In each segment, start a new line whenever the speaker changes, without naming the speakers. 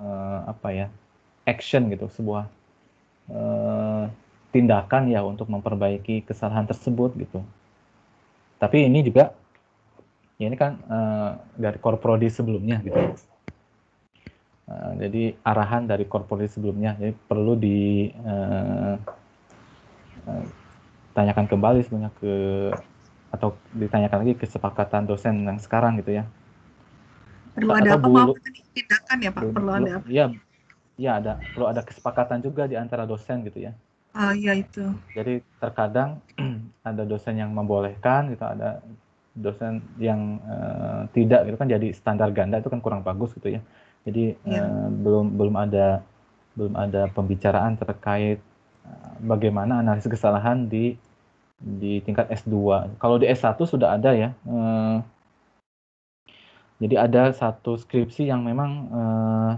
uh, apa ya action gitu sebuah uh, tindakan ya untuk memperbaiki kesalahan tersebut gitu tapi ini juga ya ini kan uh, dari korprodi sebelumnya gitu uh, jadi arahan dari korprodi sebelumnya jadi perlu di uh, uh, tanyakan kembali sebenarnya ke atau ditanyakan lagi kesepakatan dosen yang sekarang gitu ya
perlu ada apa maaf tindakan ya Pak? perlu ada apa?
Iya, iya ada. Perlu ada kesepakatan juga di antara dosen gitu ya.
Ah, ya itu.
Jadi terkadang ada dosen yang membolehkan gitu, ada dosen yang uh, tidak gitu kan jadi standar ganda itu kan kurang bagus gitu ya. Jadi ya. uh, belum belum ada belum ada pembicaraan terkait eh, bagaimana analisis kesalahan di di tingkat S2. Kalau di S1 sudah ada ya. Jadi ada satu skripsi yang memang uh,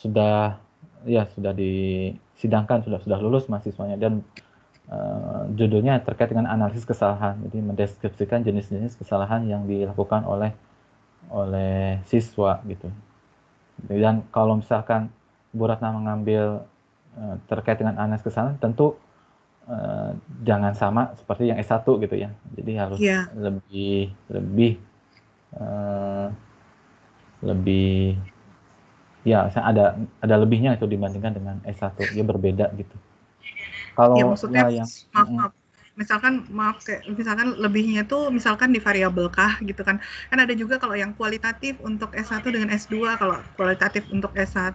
sudah ya sudah disidangkan sudah sudah lulus mahasiswanya dan uh, judulnya terkait dengan analisis kesalahan. Jadi mendeskripsikan jenis-jenis kesalahan yang dilakukan oleh oleh siswa gitu. Dan kalau misalkan Bu Ratna mengambil uh, terkait dengan analisis kesalahan tentu Uh, jangan sama seperti yang S1 gitu ya. Jadi harus yeah. lebih lebih Eh, lebih ya ada ada lebihnya itu dibandingkan dengan S1 ya berbeda gitu kalau ya, maksudnya ya, yang, maaf, maaf.
misalkan maaf kayak misalkan lebihnya tuh misalkan di variabel kah gitu kan kan ada juga kalau yang kualitatif untuk S1 dengan S2 kalau kualitatif untuk S1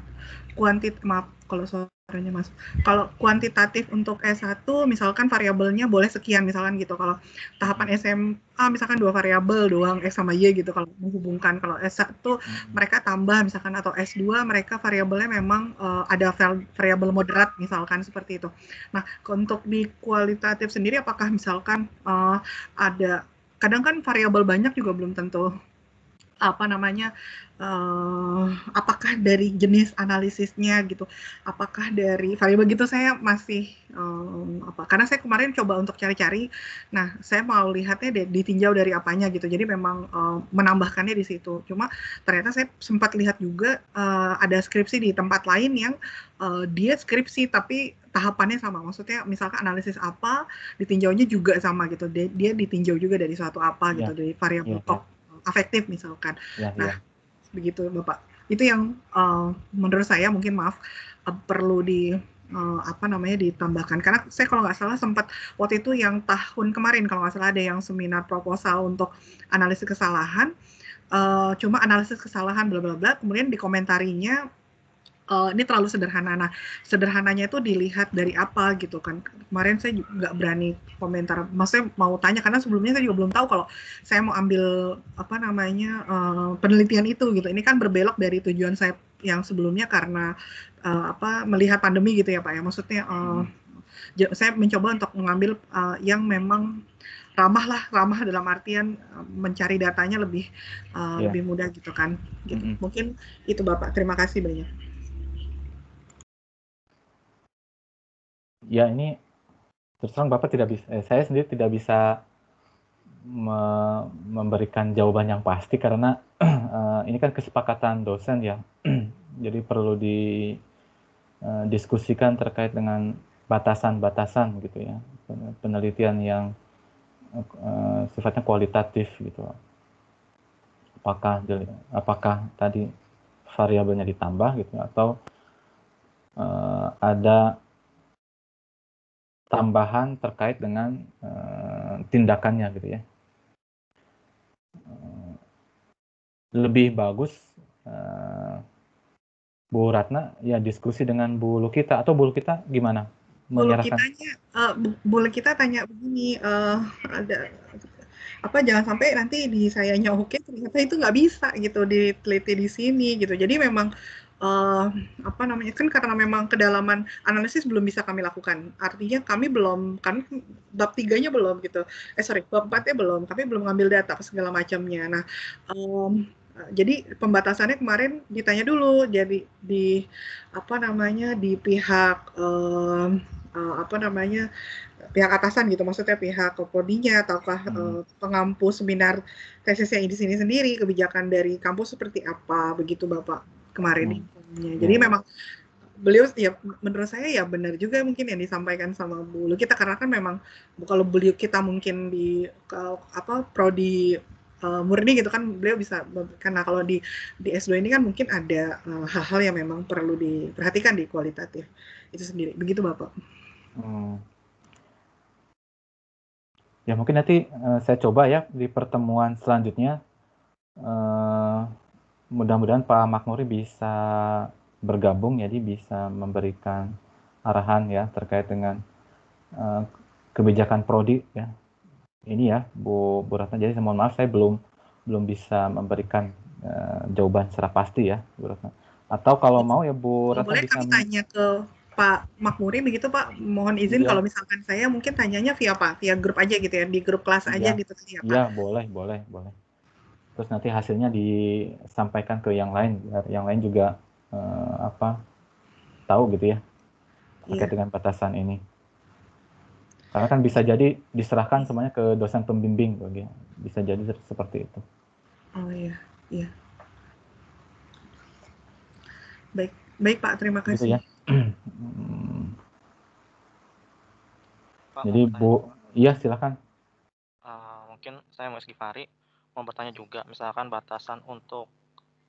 kuantit maaf kalau suaranya masuk. Kalau kuantitatif untuk S1 misalkan variabelnya boleh sekian misalkan gitu. Kalau tahapan SMA misalkan dua variabel doang X sama Y gitu kalau menghubungkan. Kalau S1 hmm. mereka tambah misalkan atau S2 mereka variabelnya memang uh, ada variabel moderat misalkan seperti itu. Nah, untuk di kualitatif sendiri apakah misalkan uh, ada kadang kan variabel banyak juga belum tentu apa namanya uh, apakah dari jenis analisisnya gitu apakah dari variabel gitu saya masih um, apa karena saya kemarin coba untuk cari-cari nah saya mau lihatnya ditinjau dari apanya gitu jadi memang uh, menambahkannya di situ cuma ternyata saya sempat lihat juga uh, ada skripsi di tempat lain yang uh, dia skripsi tapi tahapannya sama maksudnya misalkan analisis apa ditinjaunya juga sama gitu dia, dia ditinjau juga dari suatu apa gitu yeah. dari variabel yeah. Iya afektif misalkan. Ya, nah, ya. begitu Bapak. Itu yang uh, menurut saya mungkin maaf uh, perlu di uh, apa namanya ditambahkan karena saya kalau nggak salah sempat waktu itu yang tahun kemarin kalau nggak salah ada yang seminar proposal untuk analisis kesalahan uh, cuma analisis kesalahan bla bla bla kemudian di komentarinya uh, ini terlalu sederhana. Nah, sederhananya itu dilihat dari apa gitu kan. Kemarin saya nggak berani komentar, maksudnya mau tanya karena sebelumnya saya juga belum tahu kalau saya mau ambil apa namanya uh, penelitian itu gitu. Ini kan berbelok dari tujuan saya yang sebelumnya karena uh, apa melihat pandemi gitu ya Pak ya. Maksudnya uh, hmm. saya mencoba untuk mengambil uh, yang memang ramah lah ramah dalam artian mencari datanya lebih uh, yeah. lebih mudah gitu kan gitu. Mm -hmm. mungkin itu bapak terima kasih banyak
ya ini terus terang bapak tidak bisa, eh, saya sendiri tidak bisa me memberikan jawaban yang pasti karena uh, ini kan kesepakatan dosen ya, jadi perlu didiskusikan eh, uh, terkait dengan batasan-batasan gitu ya penelitian yang uh, sifatnya kualitatif gitu. Apakah apakah tadi variabelnya ditambah gitu atau uh, ada tambahan terkait dengan uh, tindakannya gitu ya. Eh, lebih bagus uh, Bu Ratna ya diskusi dengan Bu Lukita atau Bu Lukita gimana? Menyerahkan.
Bu Lukitanya, uh, tanya begini, uh, ada apa jangan sampai nanti di sayanya oke ternyata itu nggak bisa gitu diteliti di sini gitu. Jadi memang uh, apa namanya kan karena memang kedalaman analisis belum bisa kami lakukan. Artinya kami belum kan bab tiganya belum gitu. Eh sorry bab empatnya belum. Kami belum ngambil data segala macamnya. Nah um, jadi pembatasannya kemarin ditanya dulu jadi di apa namanya di pihak um, uh, apa namanya pihak atasan gitu maksudnya pihak kodinya ataukah hmm. uh, eh, pengampu seminar tesisnya di sini sendiri kebijakan dari kampus seperti apa begitu bapak kemarin hmm. Ini. Jadi hmm. memang beliau ya menurut saya ya benar juga mungkin yang disampaikan sama Bu Lu kita karena kan memang kalau beliau kita mungkin di kalau apa prodi uh, murni gitu kan beliau bisa karena kalau di di S2 ini kan mungkin ada e, hal-hal uh, yang memang perlu diperhatikan di kualitatif itu sendiri begitu Bapak.
Hmm. Ya mungkin nanti uh, saya coba ya di pertemuan selanjutnya mudah-mudahan Pak Makmuri bisa bergabung jadi bisa memberikan arahan ya terkait dengan uh, kebijakan prodi ya. Ini ya Bu Bu Ratna. Jadi mohon maaf saya belum belum bisa memberikan uh, jawaban secara pasti ya Bu Ratna. Atau kalau mau ya Bu Ratna Boleh bisa kami tanya
ke Pak Makmuri begitu Pak. Mohon izin ya. kalau misalkan saya mungkin tanyanya via apa? Via grup aja gitu ya, di grup kelas aja iya. gitu ya. gitu
ya boleh, boleh, boleh terus nanti hasilnya disampaikan ke yang lain biar yang lain juga uh, apa tahu gitu ya terkait iya. dengan batasan ini karena kan bisa jadi diserahkan iya. semuanya ke dosen pembimbing ya bisa jadi seperti itu
oh iya iya
baik baik pak terima gitu kasih gitu ya.
jadi bu iya silakan
uh, mungkin saya mau Givari mau bertanya juga misalkan batasan untuk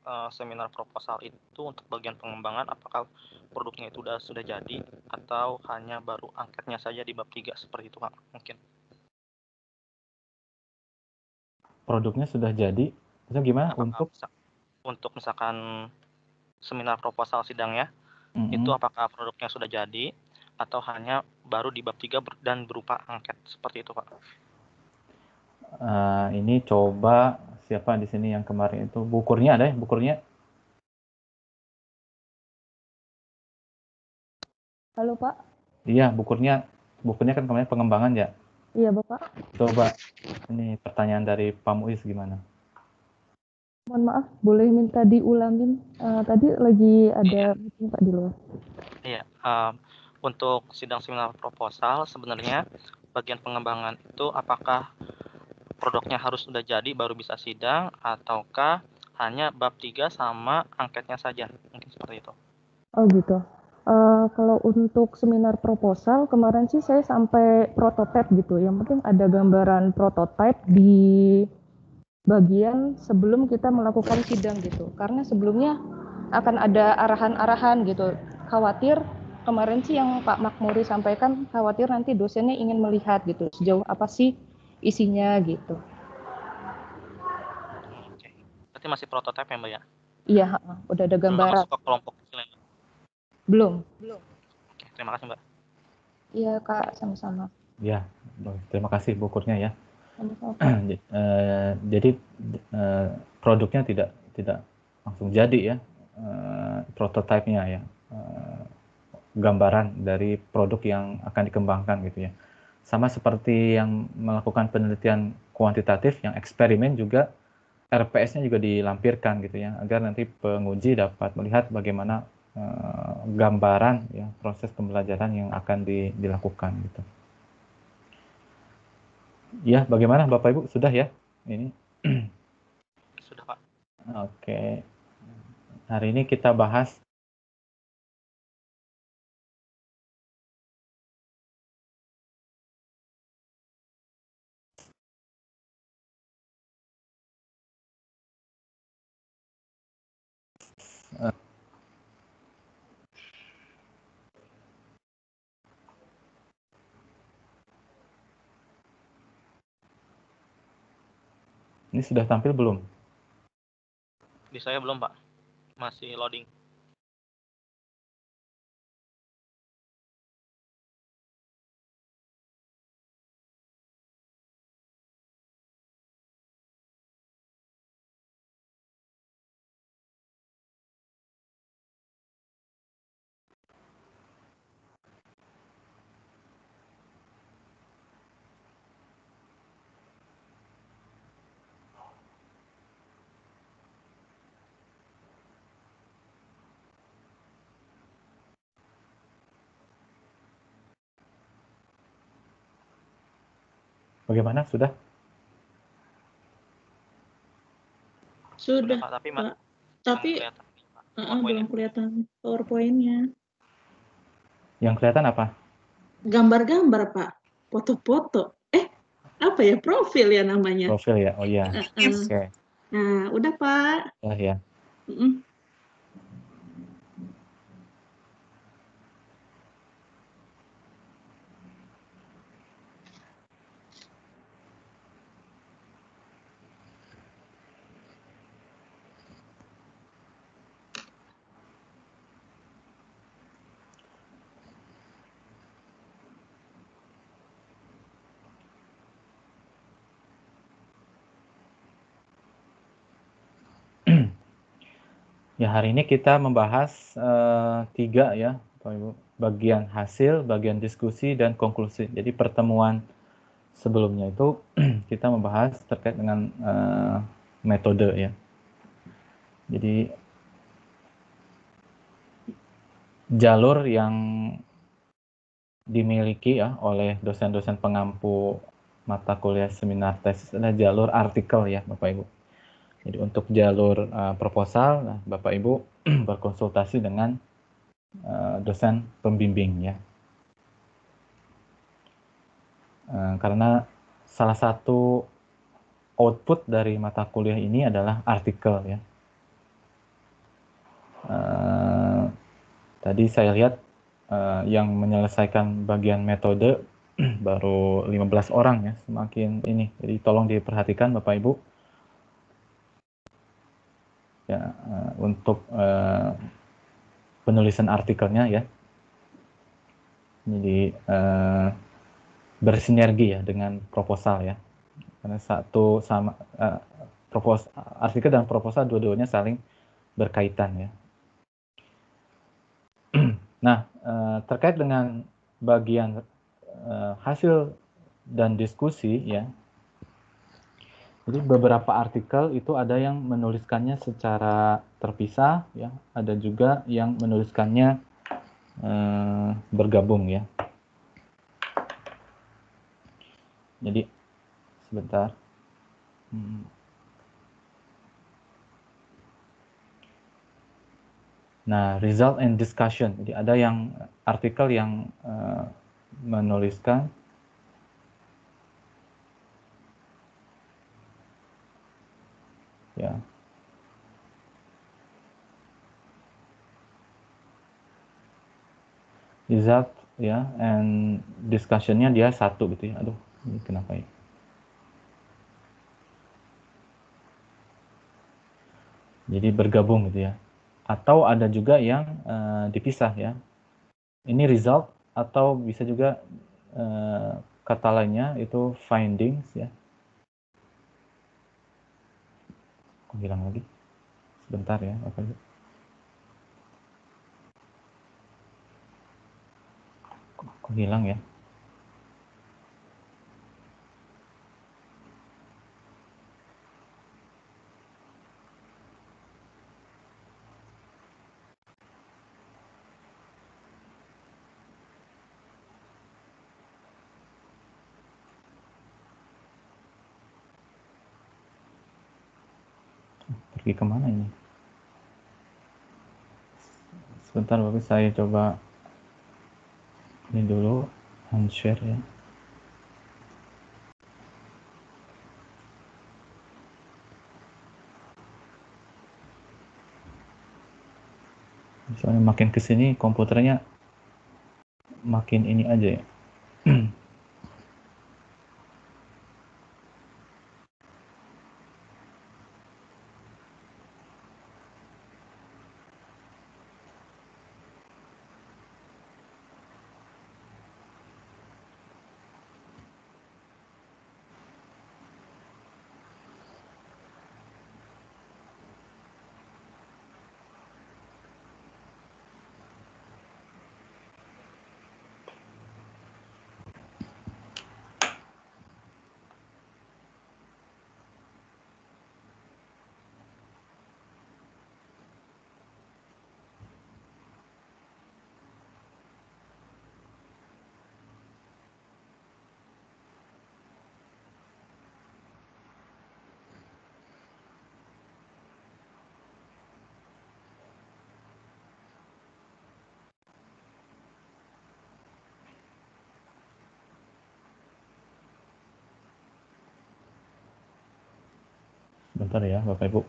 uh, seminar proposal itu untuk bagian pengembangan apakah produknya itu sudah sudah jadi atau hanya baru angketnya saja di bab 3 seperti itu Pak mungkin
produknya sudah jadi itu gimana apakah untuk
untuk misalkan seminar proposal ya, mm -hmm. itu apakah produknya sudah jadi atau hanya baru di bab 3 dan berupa angket seperti itu Pak
uh, ini coba siapa di sini yang kemarin itu bukurnya ada ya bukurnya halo pak iya bukurnya bukurnya kan kemarin pengembangan ya iya bapak coba ini pertanyaan dari Pak Muiz gimana
mohon maaf boleh minta diulangin uh, tadi lagi ada iya. pak di luar
iya um, untuk sidang seminar proposal sebenarnya bagian pengembangan itu apakah produknya harus sudah jadi baru bisa sidang ataukah hanya bab 3 sama angketnya saja mungkin seperti itu
oh gitu uh, kalau untuk seminar proposal kemarin sih saya sampai prototipe gitu yang penting ada gambaran prototipe di bagian sebelum kita melakukan sidang gitu karena sebelumnya akan ada arahan-arahan gitu khawatir kemarin sih yang Pak Makmuri sampaikan khawatir nanti dosennya ingin melihat gitu sejauh apa sih isinya gitu.
Oke. Berarti masih prototipe ya, Mbak ya?
Iya, udah ada gambaran. Belum masuk
ke kelompok kecil ya, Belum. Belum. Oke, terima kasih, Mbak.
Iya, Kak, sama-sama.
Iya, terima kasih bukurnya ya. Sama-sama. jadi eh, eh, produknya tidak tidak langsung jadi ya, uh, prototipenya ya. gambaran dari produk yang akan dikembangkan gitu ya. Sama seperti yang melakukan penelitian kuantitatif yang eksperimen juga RPS-nya juga dilampirkan gitu ya agar nanti penguji dapat melihat bagaimana uh, gambaran ya proses pembelajaran yang akan di, dilakukan gitu. Ya, bagaimana Bapak Ibu sudah ya ini? Sudah Pak. Oke. Hari ini kita bahas Ini sudah tampil belum? Di saya belum, Pak. Masih loading. Bagaimana? Sudah?
Sudah. tapi Pak.
tapi kelihatan, uh, eh, PowerPoint kelihatan PowerPoint-nya.
Yang kelihatan apa?
Gambar-gambar, Pak. Foto-foto. Eh, apa ya? Profil ya namanya. Profil
ya. Oh iya. Uh, uh. Oke. Okay.
Nah, udah, Pak.
Oh ya. Uh -uh. Ya, hari ini kita membahas uh, tiga ya, Bapak Ibu, bagian hasil, bagian diskusi, dan konklusi. Jadi pertemuan sebelumnya itu kita membahas terkait dengan uh, metode ya. Jadi jalur yang dimiliki ya oleh dosen-dosen pengampu mata kuliah seminar tesis adalah jalur artikel ya Bapak Ibu. Jadi untuk jalur uh, proposal, nah, Bapak Ibu berkonsultasi dengan uh, dosen pembimbing ya. Uh, karena salah satu output dari mata kuliah ini adalah artikel ya. Uh, tadi saya lihat uh, yang menyelesaikan bagian metode baru 15 orang ya, semakin ini. Jadi tolong diperhatikan Bapak Ibu ya uh, untuk uh, penulisan artikelnya ya jadi uh, bersinergi ya dengan proposal ya karena satu sama uh, proposal artikel dan proposal dua-duanya saling berkaitan ya nah uh, terkait dengan bagian uh, hasil dan diskusi ya jadi beberapa artikel itu ada yang menuliskannya secara terpisah, ya. Ada juga yang menuliskannya eh, bergabung, ya. Jadi sebentar. Hmm. Nah, result and discussion. Jadi ada yang artikel yang uh, menuliskan ya Izat ya and discussionnya dia satu gitu ya aduh ini kenapa ya jadi bergabung gitu ya atau ada juga yang uh, dipisah ya ini result atau bisa juga uh, kata lainnya itu findings ya hilang lagi sebentar ya oke okay. kok hilang ya pergi kemana ini sebentar tapi saya coba ini dulu unshare ya soalnya makin kesini komputernya makin ini aja ya ya Bapak Ibu.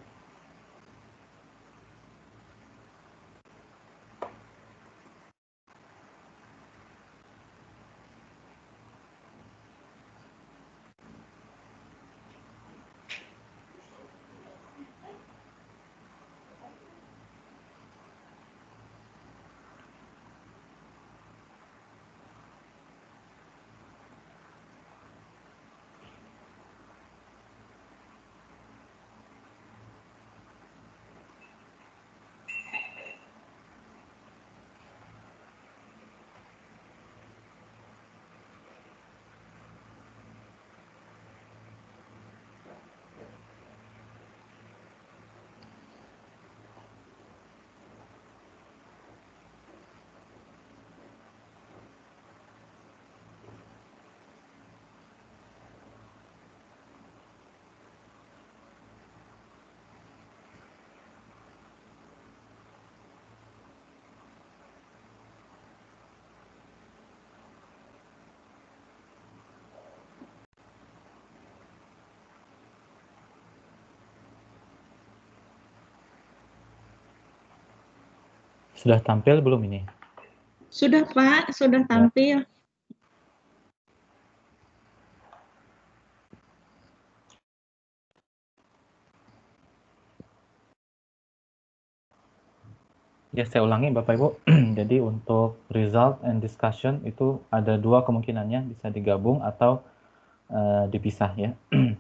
Sudah tampil belum ini?
Sudah Pak, sudah tampil.
Ya, saya ulangi Bapak Ibu. Jadi untuk result and discussion itu ada dua kemungkinannya, bisa digabung atau uh, dipisah ya.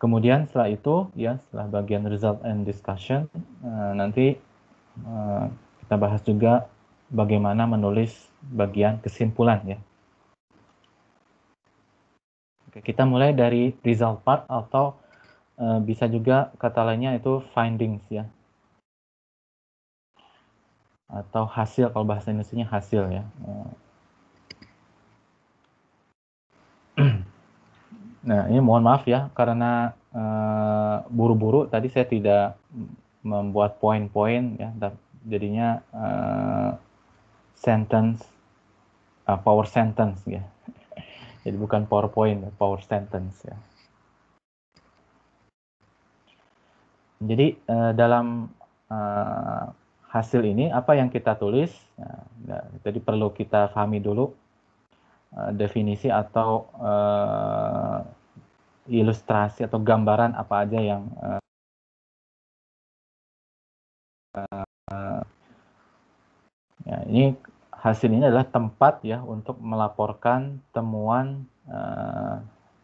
Kemudian setelah itu, ya setelah bagian result and discussion, uh, nanti Eh, kita bahas juga bagaimana menulis bagian kesimpulan ya. Oke, kita mulai dari result part atau e, bisa juga kata lainnya itu findings ya. Atau hasil kalau bahasa Indonesia hasil ya. Eh, nah, ini mohon maaf ya karena buru-buru e, buru -buru, tadi saya tidak membuat poin-poin ya dan jadinya uh, sentence uh, power sentence ya jadi bukan powerpoint power sentence ya jadi uh, dalam uh, hasil ini apa yang kita tulis ya, ya jadi perlu kita pahami dulu uh, definisi atau uh, ilustrasi atau gambaran apa aja yang uh, uh, ya ini hasil ini adalah tempat ya untuk melaporkan temuan uh,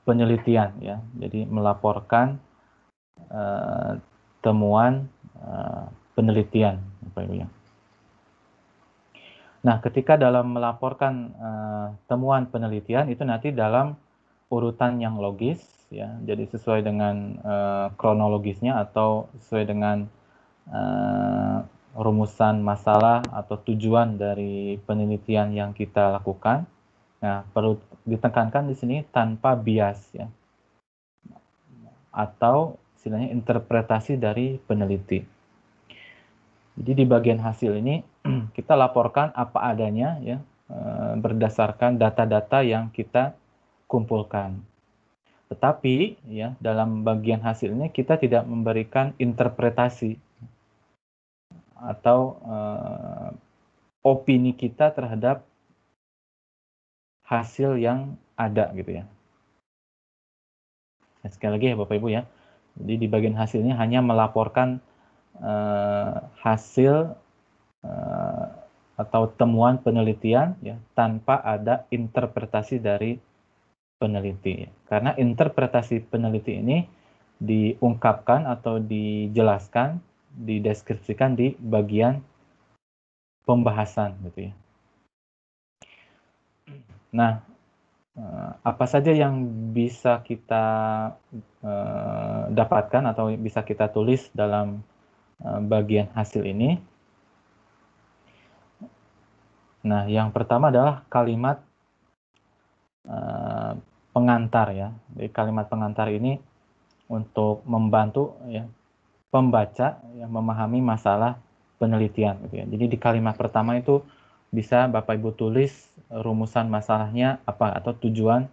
penelitian ya jadi melaporkan uh, temuan uh, penelitian apa itu ya. Nah, ketika dalam melaporkan uh, temuan penelitian itu nanti dalam urutan yang logis ya. Jadi sesuai dengan uh, kronologisnya atau sesuai dengan uh, rumusan masalah atau tujuan dari penelitian yang kita lakukan. Nah, perlu ditekankan di sini tanpa bias ya. Atau istilahnya interpretasi dari peneliti. Jadi di bagian hasil ini kita laporkan apa adanya ya eh, berdasarkan data-data yang kita kumpulkan. Tetapi ya dalam bagian hasilnya kita tidak memberikan interpretasi atau uh, opini kita terhadap hasil yang ada gitu ya. Nah, sekali lagi ya Bapak Ibu ya. Jadi di bagian hasilnya hanya melaporkan uh, hasil uh, atau temuan penelitian ya tanpa ada interpretasi dari peneliti. Ya. Karena interpretasi peneliti ini diungkapkan atau dijelaskan dideskripsikan di bagian pembahasan gitu ya. Nah, eh, apa saja yang bisa kita eh, dapatkan atau bisa kita tulis dalam eh, bagian hasil ini? Nah, yang pertama adalah kalimat pengantar ya. Jadi kalimat pengantar ini untuk membantu ya pembaca yang memahami masalah penelitian gitu ya. Jadi di kalimat pertama itu bisa Bapak Ibu tulis e, rumusan masalahnya apa atau tujuan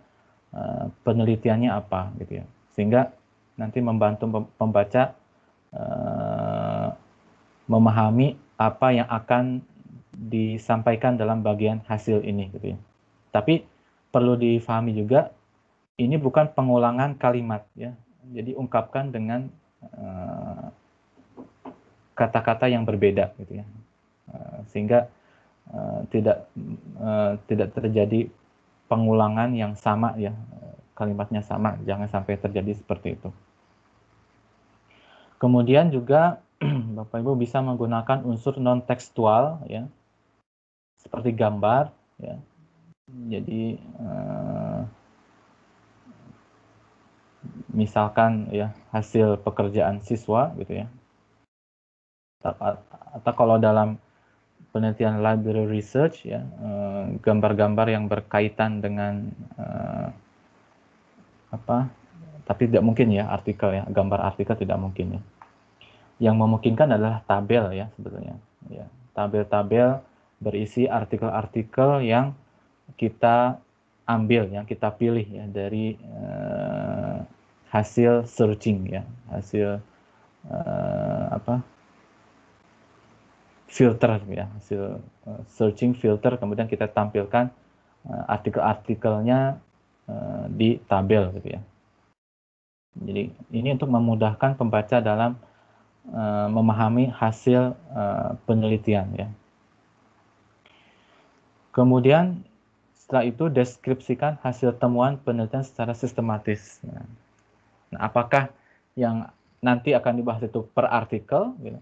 uh, penelitiannya apa gitu ya. Sehingga nanti membantu pembaca uh, memahami apa yang akan disampaikan dalam bagian hasil ini gitu ya. Tapi perlu difahami juga ini bukan pengulangan kalimat ya. Jadi ungkapkan dengan Eh, kata-kata yang berbeda gitu ya eh, sehingga uh, tidak uh, tidak terjadi pengulangan yang sama ya kalimatnya sama jangan sampai terjadi seperti itu kemudian juga bapak ibu bisa menggunakan unsur non tekstual ya seperti gambar ya jadi uh, misalkan ya hasil pekerjaan siswa gitu ya atau, kalau dalam penelitian library research ya eh, gambar-gambar yang berkaitan dengan eh, apa tapi tidak mungkin ya artikel ya gambar artikel tidak mungkin ya yang memungkinkan adalah tabel ya sebetulnya ya tabel-tabel berisi artikel-artikel yang kita ambil yang kita pilih ya dari eh, hasil searching ya hasil uh, apa filter ya hasil uh, searching filter kemudian kita tampilkan uh, artikel-artikelnya uh, di tabel gitu ya jadi ini untuk memudahkan pembaca dalam uh, memahami hasil uh, penelitian ya kemudian setelah itu deskripsikan hasil temuan penelitian secara sistematis. Nah, Nah, apakah yang nanti akan dibahas itu per artikel gitu,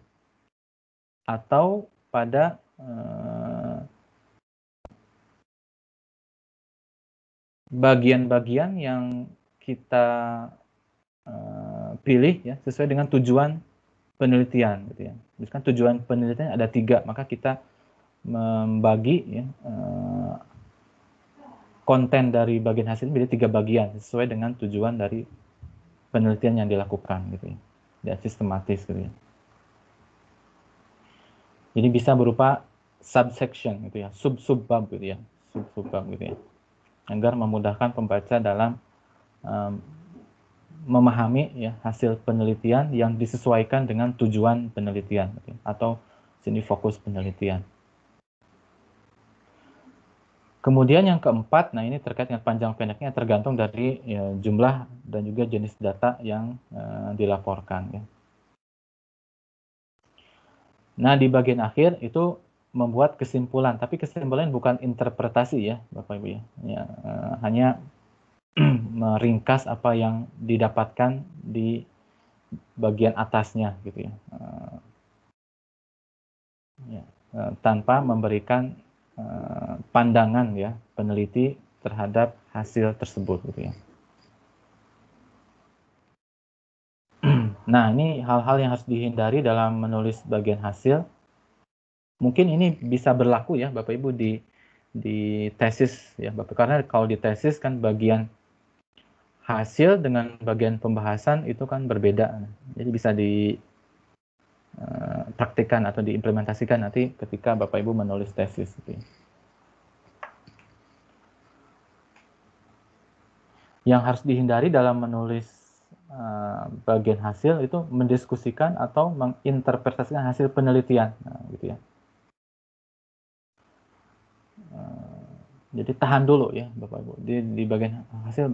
atau pada bagian eh, bagian-bagian yang kita eh, pilih ya sesuai dengan tujuan penelitian gitu ya. Misalkan tujuan penelitian ada tiga, maka kita membagi ya, eh, konten dari bagian hasil menjadi tiga bagian sesuai dengan tujuan dari penelitian yang dilakukan gitu ya ya sistematis gitu ya jadi bisa berupa subsection gitu ya sub sub bab gitu ya sub sub bab gitu ya agar memudahkan pembaca dalam um, memahami ya hasil penelitian yang disesuaikan dengan tujuan penelitian gitu ya, atau sini fokus penelitian Kemudian yang keempat, nah ini terkait dengan panjang pendeknya tergantung dari ya, jumlah dan juga jenis data yang uh, dilaporkan. Ya. Nah di bagian akhir itu membuat kesimpulan, tapi kesimpulan bukan interpretasi ya, Bapak Ibu ya, ya uh, hanya meringkas apa yang didapatkan di bagian atasnya gitu ya, uh, ya tanpa memberikan Eh, pandangan ya peneliti terhadap hasil tersebut gitu ya. Nah, ini hal-hal yang harus dihindari dalam menulis bagian hasil. Mungkin ini bisa berlaku ya Bapak Ibu di di tesis ya Bapak karena kalau di tesis kan bagian hasil dengan bagian pembahasan itu kan berbeda. Jadi bisa di Eh, praktikan atau diimplementasikan nanti ketika Bapak Ibu menulis tesis. Gitu ya. Yang harus dihindari dalam menulis eh, bagian hasil itu mendiskusikan atau menginterpretasikan hasil penelitian, nah, gitu ya. Eh, jadi tahan dulu ya Bapak Ibu. Di, di bagian hasil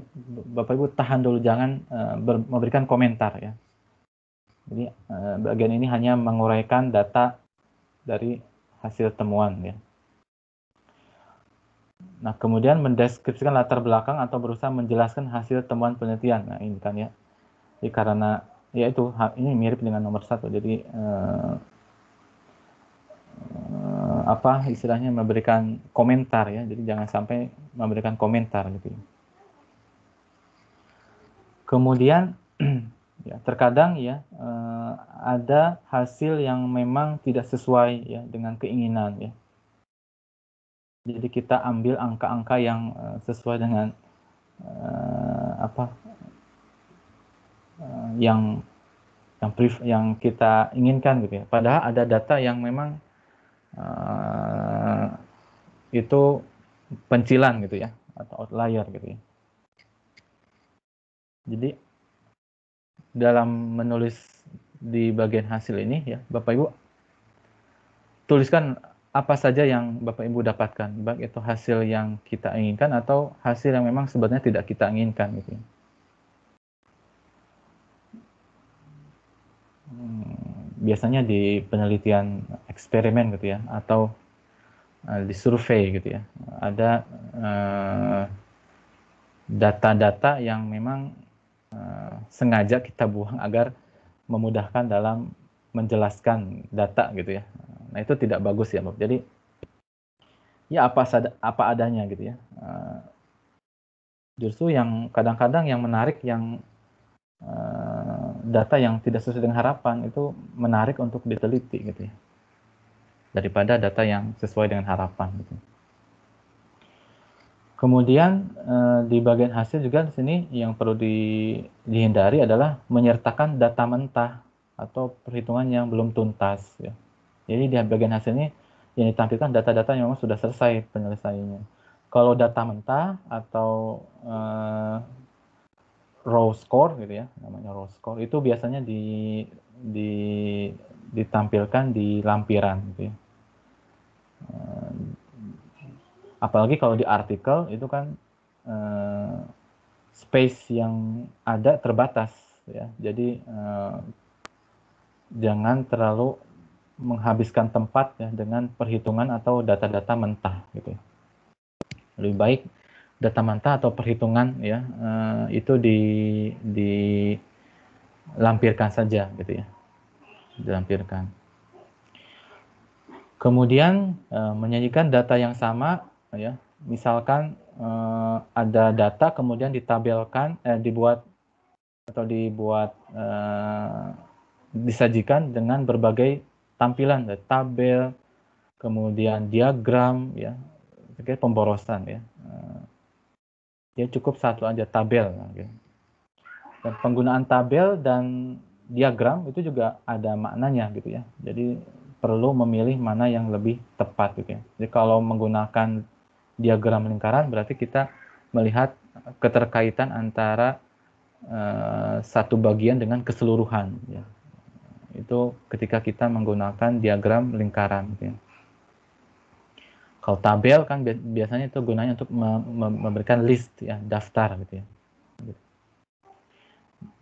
Bapak Ibu tahan dulu jangan uh, ber, memberikan komentar ya. Jadi eh, bagian ini hanya menguraikan data dari hasil temuan ya. Nah, kemudian mendeskripsikan latar belakang atau berusaha menjelaskan hasil temuan penelitian. Nah, ini kan ya. Jadi karena ya itu ini mirip dengan nomor satu. Jadi eh, eh, apa istilahnya memberikan komentar ya. Jadi jangan sampai memberikan komentar gitu. Kemudian ya terkadang ya uh, ada hasil yang memang tidak sesuai ya dengan keinginan ya jadi kita ambil angka-angka yang uh, sesuai dengan uh, apa uh, yang yang brief yang kita inginkan gitu ya padahal ada data yang memang uh, itu pencilan gitu ya atau outlier gitu ya jadi dalam menulis di bagian hasil ini ya Bapak Ibu tuliskan apa saja yang Bapak Ibu dapatkan baik itu hasil yang kita inginkan atau hasil yang memang sebenarnya tidak kita inginkan gitu hmm, biasanya di penelitian eksperimen gitu ya atau eh, di survei gitu ya ada eh, data-data uh, data -data yang memang Eh, sengaja kita buang agar memudahkan dalam menjelaskan data gitu ya. Nah itu tidak bagus ya Bob. Jadi ya apa apa adanya gitu ya. Eh, justru yang kadang-kadang yang menarik yang eh, data yang tidak sesuai dengan harapan itu menarik untuk diteliti gitu ya. Daripada data yang sesuai dengan harapan gitu. Kemudian eh, di bagian hasil juga di sini yang perlu di, dihindari adalah menyertakan data mentah atau perhitungan yang belum tuntas. Ya. Jadi di bagian hasil ini yang ditampilkan data-data yang memang sudah selesai penyelesaiannya. Kalau data mentah atau uh, raw score gitu ya, namanya raw score itu biasanya di, di ditampilkan di lampiran gitu ya. Eh, apalagi kalau di artikel itu kan uh, space yang ada terbatas ya jadi uh, jangan terlalu menghabiskan tempat ya dengan perhitungan atau data-data mentah gitu ya. lebih baik data mentah atau perhitungan ya uh, itu di dilampirkan saja gitu ya dilampirkan kemudian menyajikan data yang sama ya misalkan eh, ada data kemudian ditabelkan eh, dibuat atau dibuat eh, disajikan dengan berbagai tampilan ya, tabel kemudian diagram ya sebagai pemborosan ya eh, ya cukup satu aja tabel okay. Ya. dan penggunaan tabel dan diagram itu juga ada maknanya gitu ya jadi perlu memilih mana yang lebih tepat gitu ya jadi kalau menggunakan diagram lingkaran berarti kita melihat keterkaitan antara uh, satu bagian dengan keseluruhan ya. itu ketika kita menggunakan diagram lingkaran gitu ya. kalau tabel kan biasanya itu gunanya untuk memberikan list ya daftar gitu ya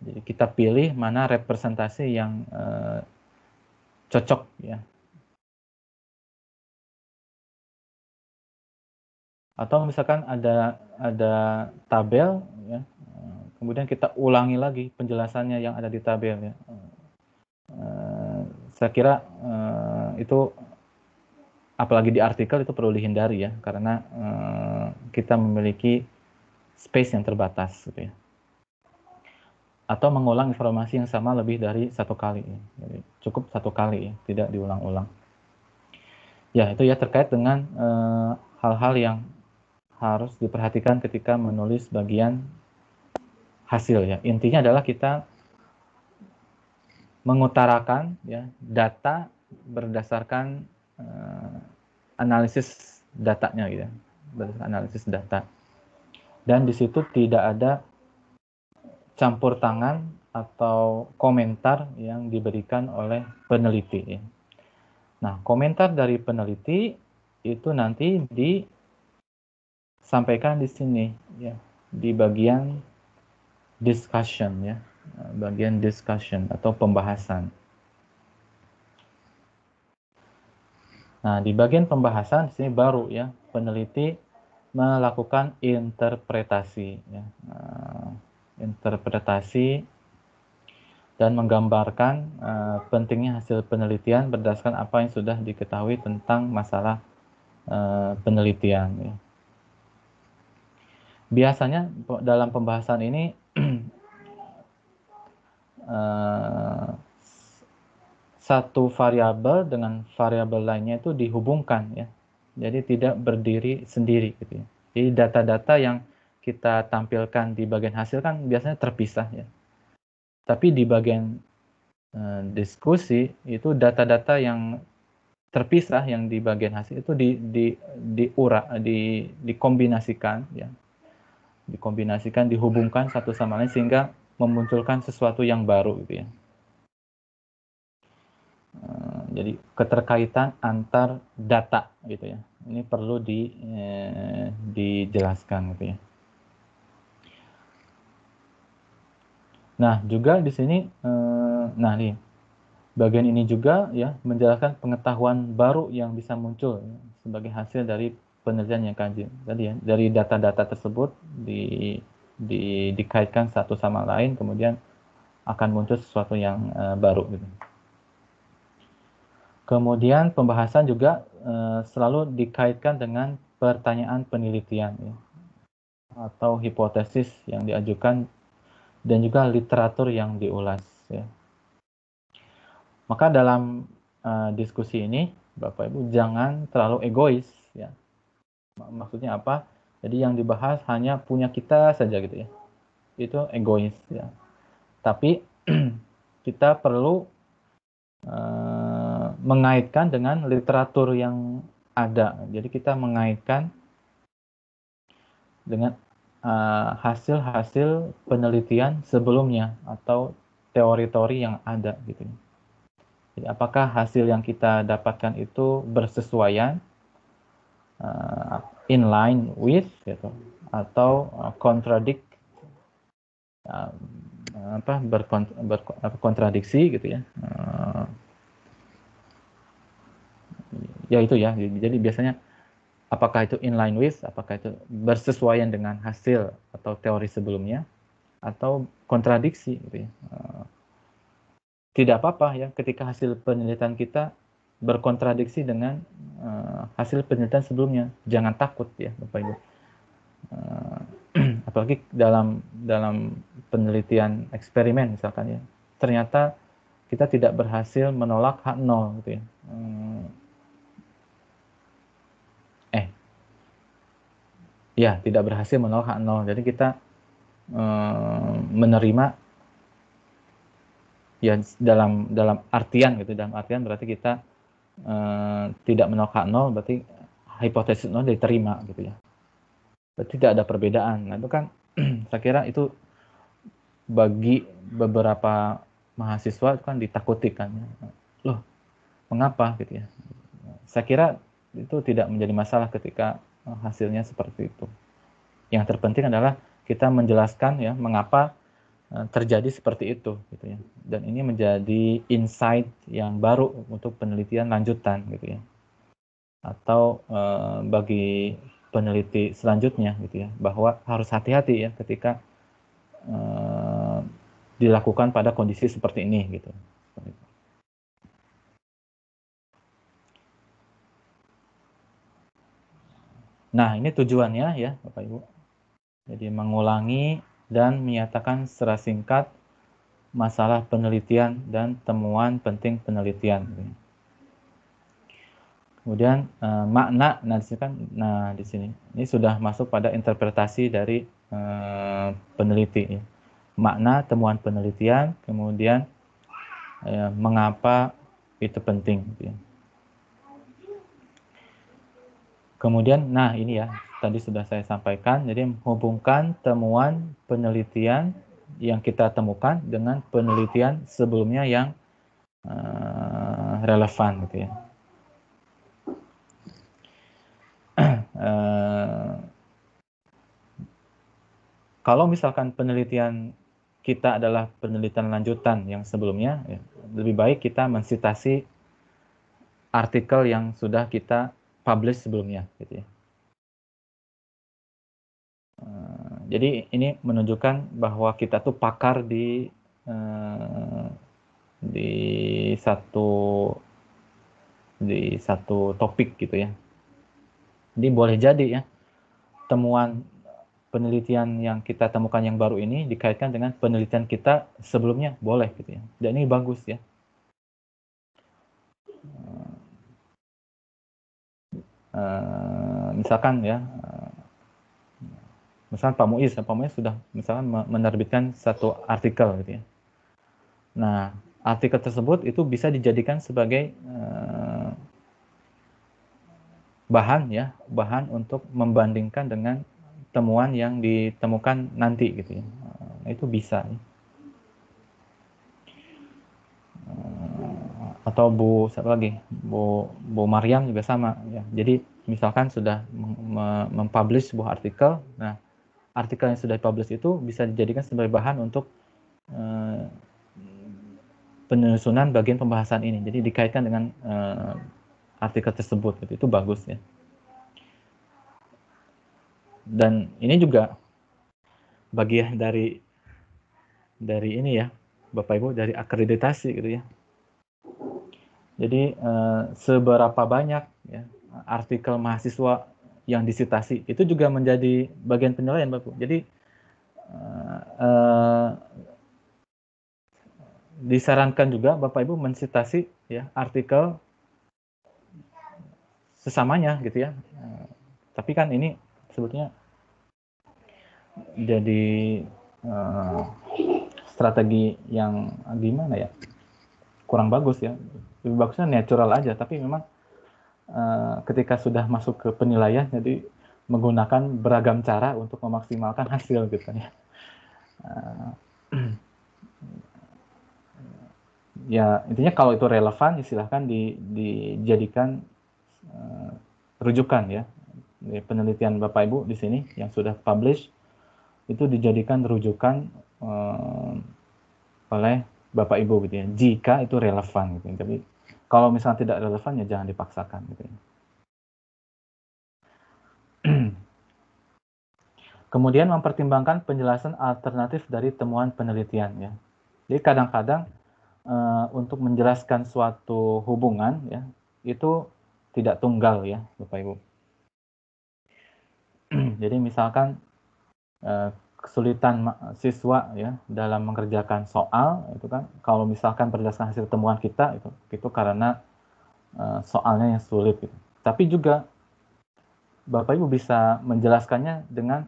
jadi kita pilih mana representasi yang uh, cocok ya atau misalkan ada ada tabel ya kemudian kita ulangi lagi penjelasannya yang ada di tabel ya eh, saya kira eh, itu apalagi di artikel itu perlu dihindari ya karena eh, kita memiliki space yang terbatas gitu ya atau mengulang informasi yang sama lebih dari satu kali ya. Jadi cukup satu kali ya tidak diulang-ulang ya itu ya terkait dengan hal-hal yang harus diperhatikan ketika menulis bagian hasil ya. Intinya adalah kita mengutarakan ya data berdasarkan uh, analisis datanya gitu ya. Berdasarkan analisis data. Dan di situ tidak ada campur tangan atau komentar yang diberikan oleh peneliti. Ya. Nah, komentar dari peneliti itu nanti di sampaikan di sini ya di bagian discussion ya bagian discussion atau pembahasan. Nah, di bagian pembahasan di sini baru ya peneliti melakukan interpretasi ya. Eh, interpretasi dan menggambarkan uh, pentingnya hasil penelitian berdasarkan apa yang sudah diketahui tentang masalah uh, penelitian ya biasanya dalam pembahasan ini eh, satu variabel dengan variabel lainnya itu dihubungkan ya. Jadi tidak berdiri sendiri gitu ya. Jadi data-data yang kita tampilkan di bagian hasil kan biasanya terpisah ya. Tapi di bagian eh, diskusi itu data-data yang terpisah yang di bagian hasil itu di di diura di dikombinasikan ya dikombinasikan dihubungkan satu sama lain sehingga memunculkan sesuatu yang baru gitu ya eh, jadi keterkaitan antar data gitu ya ini perlu di eh, dijelaskan gitu ya nah juga di sini eh, nah nih bagian ini juga ya menjelaskan pengetahuan baru yang bisa muncul ya, sebagai hasil dari penelitian yang kanji. tadi ya dari data-data tersebut di, di dikaitkan satu sama lain kemudian akan muncul sesuatu yang uh, baru gitu. Kemudian pembahasan juga uh, selalu dikaitkan dengan pertanyaan penelitian ya, atau hipotesis yang diajukan dan juga literatur yang diulas ya. Maka dalam uh, diskusi ini Bapak Ibu jangan terlalu egois maksudnya apa jadi yang dibahas hanya punya kita saja gitu ya itu egois ya tapi kita perlu uh, mengaitkan dengan literatur yang ada jadi kita mengaitkan dengan eh, hasil-hasil uh, penelitian sebelumnya atau teori-teori yang ada gitu. Ya. Jadi apakah hasil yang kita dapatkan itu bersesuaian uh, in line with gitu atau uh, uh, apa berkont berkontradiksi gitu ya uh, ya itu ya jadi biasanya apakah itu in line with apakah itu bersesuaian dengan hasil atau teori sebelumnya atau kontradiksi gitu ya uh, tidak apa-apa ya ketika hasil penelitian kita berkontradiksi dengan uh, hasil penelitian sebelumnya. Jangan takut ya, Bapak Ibu. Uh, apalagi dalam dalam penelitian eksperimen misalkan ya. Ternyata kita tidak berhasil menolak H0. gitu ya. Uh, eh. Ya, tidak berhasil menolak H0. Jadi kita uh, menerima ya dalam dalam artian gitu dalam artian berarti kita Eh, tidak menolak nol berarti hipotesis nol diterima gitu ya. Berarti tidak ada perbedaan. Nah itu kan saya kira itu bagi beberapa mahasiswa itu kan ditakuti kan. Ya. Loh, mengapa gitu ya. Saya kira itu tidak menjadi masalah ketika hasilnya seperti itu. Yang terpenting adalah kita menjelaskan ya mengapa Eh, terjadi seperti itu gitu ya dan ini menjadi insight yang baru untuk penelitian lanjutan gitu ya atau e, bagi peneliti selanjutnya gitu ya bahwa harus hati-hati ya ketika e, dilakukan pada kondisi seperti ini gitu nah ini tujuannya ya bapak ibu jadi mengulangi dan menyatakan secara singkat masalah penelitian dan temuan penting penelitian. Kemudian eh, makna, nah di sini kan, nah di sini ini sudah masuk pada interpretasi dari eh, peneliti. Ya. Makna temuan penelitian, kemudian eh, mengapa itu penting. Gitu ya. Kemudian, nah ini ya tadi sudah saya sampaikan, jadi menghubungkan temuan penelitian yang kita temukan dengan penelitian sebelumnya yang uh, relevan gitu ya. Eh, kalau misalkan penelitian kita adalah penelitian lanjutan yang sebelumnya, ya, lebih baik kita mensitasi artikel yang sudah kita publish sebelumnya, gitu ya. Eh, jadi ini menunjukkan bahwa kita tuh pakar di eh, di satu di satu topik gitu ya. Jadi boleh jadi ya temuan penelitian yang kita temukan yang baru ini dikaitkan dengan penelitian kita sebelumnya boleh gitu ya. Dan ini bagus ya. Uh, misalkan ya Misalnya Pak Muiz, Pak Muiz sudah misalkan menerbitkan satu artikel gitu ya. Nah, artikel tersebut itu bisa dijadikan sebagai eh, bahan ya, bahan untuk membandingkan dengan temuan yang ditemukan nanti gitu ya. Nah, itu bisa. Ya. Eh, atau Bu siapa lagi? Bu Bu Mariam juga sama ya. Jadi misalkan sudah mempublish sebuah artikel, nah artikel yang sudah dipublish itu bisa dijadikan sebagai bahan untuk eh, penyusunan bagian pembahasan ini. Jadi dikaitkan dengan eh, artikel tersebut, gitu. itu bagus ya. Dan ini juga bagian dari dari ini ya, Bapak Ibu dari akreditasi gitu ya. Jadi eh, seberapa banyak ya, artikel mahasiswa yang disitasi itu juga menjadi bagian penilaian Bapak. Jadi uh, disarankan juga Bapak Ibu mensitasi ya artikel sesamanya gitu ya. Uh, tapi kan ini sebetulnya jadi uh, strategi yang gimana ya? Kurang bagus ya. Lebih bagusnya natural aja tapi memang Eh, ketika sudah masuk ke penilaian jadi menggunakan beragam cara untuk memaksimalkan hasil gitu ya. Eh, ya intinya kalau itu relevan silahkan di, dijadikan uh, rujukan ya penelitian bapak ibu di sini yang sudah publish itu dijadikan rujukan uh, oleh bapak ibu gitu ya jika itu relevan gitu ya kalau misalnya tidak relevan ya jangan dipaksakan gitu ya. Kemudian mempertimbangkan penjelasan alternatif dari temuan penelitian ya. Jadi kadang-kadang e, untuk menjelaskan suatu hubungan ya itu tidak tunggal ya Bapak Ibu. Jadi misalkan e, kesulitan siswa ya dalam mengerjakan soal itu kan kalau misalkan berdasarkan hasil temuan kita itu itu karena uh, soalnya yang sulit gitu. Tapi juga Bapak Ibu bisa menjelaskannya dengan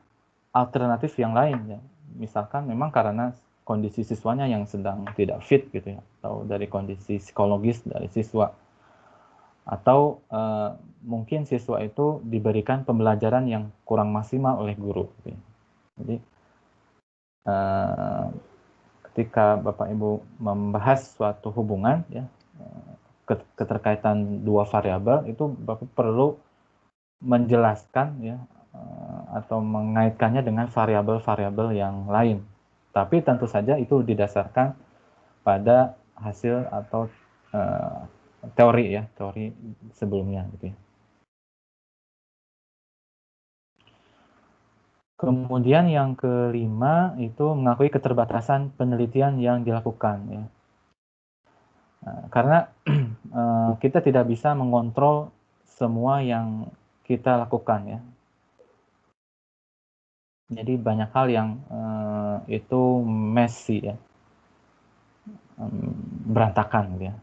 alternatif yang lain ya. Misalkan memang karena kondisi siswanya yang sedang tidak fit gitu ya atau dari kondisi psikologis dari siswa atau uh, mungkin siswa itu diberikan pembelajaran yang kurang maksimal oleh guru. Gitu ya. Jadi Eh, ketika Bapak Ibu membahas suatu hubungan ya eh, keterkaitan dua variabel itu Bapak perlu menjelaskan ya eh, atau mengaitkannya dengan variabel-variabel yang lain. Tapi tentu saja itu didasarkan pada hasil atau uh, teori ya, teori sebelumnya gitu ya. Kemudian yang kelima itu mengakui keterbatasan penelitian yang dilakukan ya. Nah, karena eh, kita tidak bisa mengontrol semua yang kita lakukan ya. Jadi banyak hal yang uh, itu messy ya. berantakan gitu, ya.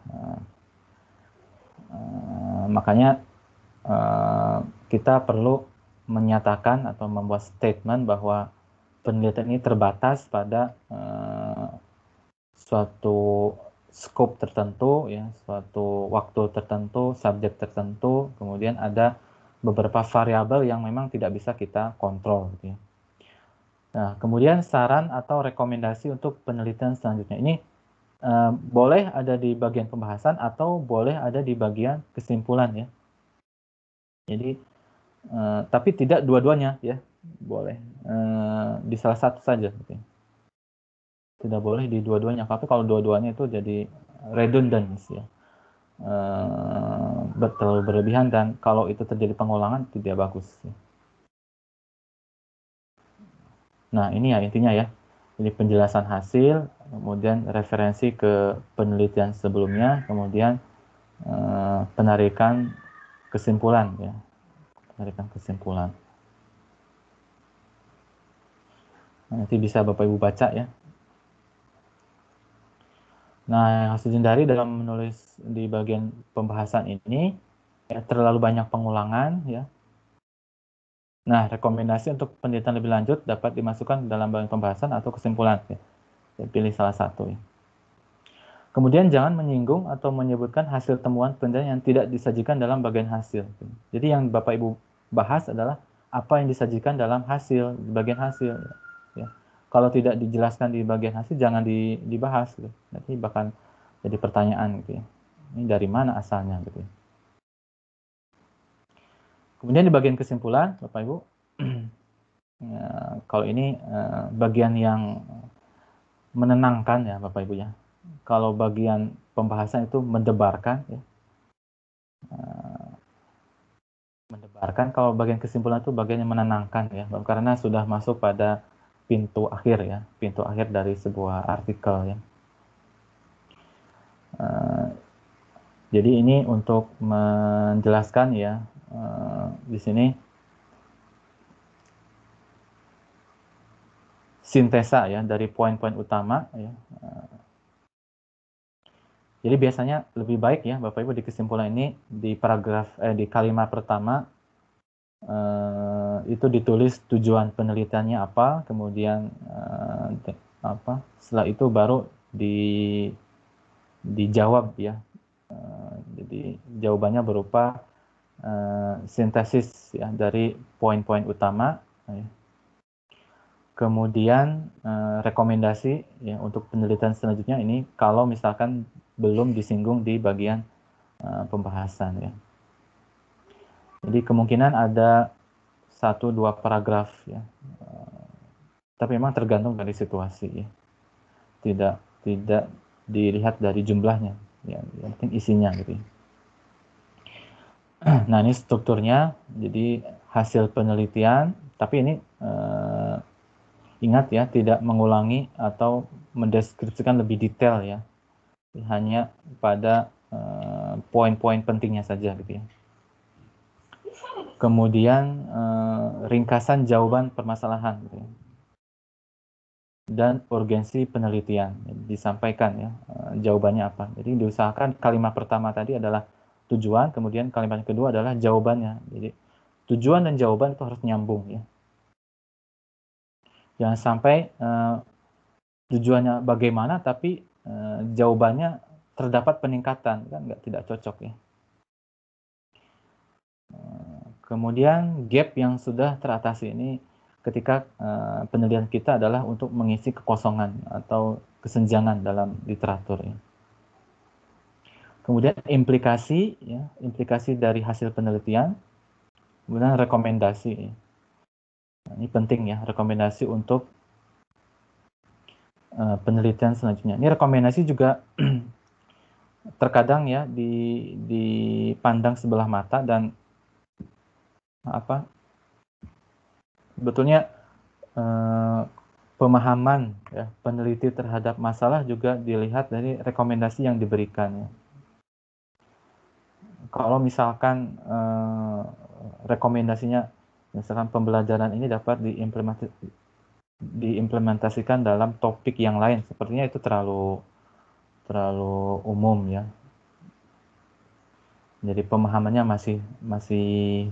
Uh, makanya uh, kita perlu menyatakan atau membuat statement bahwa penelitian ini terbatas pada uh, suatu scope tertentu ya suatu waktu tertentu subjek tertentu kemudian ada beberapa variabel yang memang tidak bisa kita kontrol gitu ya. Nah, kemudian saran atau rekomendasi untuk penelitian selanjutnya ini uh, boleh ada di bagian pembahasan atau boleh ada di bagian kesimpulan ya. Jadi Eh, tapi tidak dua-duanya ya boleh uh, di salah satu saja okay. tidak boleh di dua-duanya tapi kalau dua-duanya itu jadi redundant ya uh, eh, terlalu berlebihan dan kalau itu terjadi pengulangan tidak bagus ya. nah ini ya intinya ya ini penjelasan hasil kemudian referensi ke penelitian sebelumnya kemudian uh, penarikan kesimpulan ya melarikan kesimpulan. Nah, nanti bisa Bapak Ibu baca ya. Nah, yang harus dihindari dalam menulis di bagian pembahasan ini ya, terlalu banyak pengulangan ya. Nah, rekomendasi untuk penelitian lebih lanjut dapat dimasukkan dalam bagian pembahasan atau kesimpulan. Ya. ya pilih salah satu. Ya. Kemudian jangan menyinggung atau menyebutkan hasil temuan penelitian yang tidak disajikan dalam bagian hasil. Jadi yang Bapak Ibu bahas adalah apa yang disajikan dalam hasil, di bagian hasil. Ya. Kalau tidak dijelaskan di bagian hasil, jangan di, dibahas. Gitu. Nanti bahkan jadi pertanyaan gitu ya. Ini dari mana asalnya gitu ya. Kemudian di bagian kesimpulan, Bapak Ibu, ya, kalau ini eh, bagian yang menenangkan ya Bapak Ibu ya. Kalau bagian pembahasan itu mendebarkan ya. Eh, mendebarkan kalau bagian kesimpulan itu bagian yang menenangkan ya karena sudah masuk pada pintu akhir ya pintu akhir dari sebuah artikel ya uh, jadi ini untuk menjelaskan ya uh, di sini sintesa ya dari poin-poin utama ya uh, jadi biasanya lebih baik ya Bapak Ibu di kesimpulan ini di paragraf eh, di kalimat pertama eh, itu ditulis tujuan penelitiannya apa, kemudian eh, apa setelah itu baru di dijawab ya. Eh, jadi jawabannya berupa eh, sintesis ya dari poin-poin utama. Eh. Kemudian eh, rekomendasi ya untuk penelitian selanjutnya ini kalau misalkan belum disinggung di bagian uh, pembahasan ya. Jadi kemungkinan ada satu dua paragraf ya. Uh, tapi memang tergantung dari situasi ya. Tidak tidak dilihat dari jumlahnya, ya, yang penting isinya gitu. Ya. Nah ini strukturnya, jadi hasil penelitian, tapi ini uh, ingat ya tidak mengulangi atau mendeskripsikan lebih detail ya hanya pada poin eh, poin-poin pentingnya saja gitu ya. Kemudian uh, ringkasan jawaban permasalahan gitu ya. dan urgensi penelitian disampaikan ya uh, jawabannya apa. Jadi diusahakan kalimat pertama tadi adalah tujuan, kemudian kalimat kedua adalah jawabannya. Jadi tujuan dan jawaban itu harus nyambung ya. Jangan sampai uh, tujuannya bagaimana tapi Eh, jawabannya terdapat peningkatan kan nggak tidak cocok ya. Eh, kemudian gap yang sudah teratasi ini ketika eh, penelitian kita adalah untuk mengisi kekosongan atau kesenjangan dalam literatur. Ya. Kemudian implikasi, ya, implikasi dari hasil penelitian, kemudian rekomendasi. Ya. Ini penting ya, rekomendasi untuk Eh, penelitian selanjutnya. Ini rekomendasi juga terkadang ya di dipandang sebelah mata dan apa sebetulnya eh, pemahaman ya, peneliti terhadap masalah juga dilihat dari rekomendasi yang diberikan. Ya. Kalau misalkan eh, rekomendasinya, misalkan pembelajaran ini dapat diimplementasi, diimplementasikan dalam topik yang lain. Sepertinya itu terlalu terlalu umum ya. Jadi pemahamannya masih masih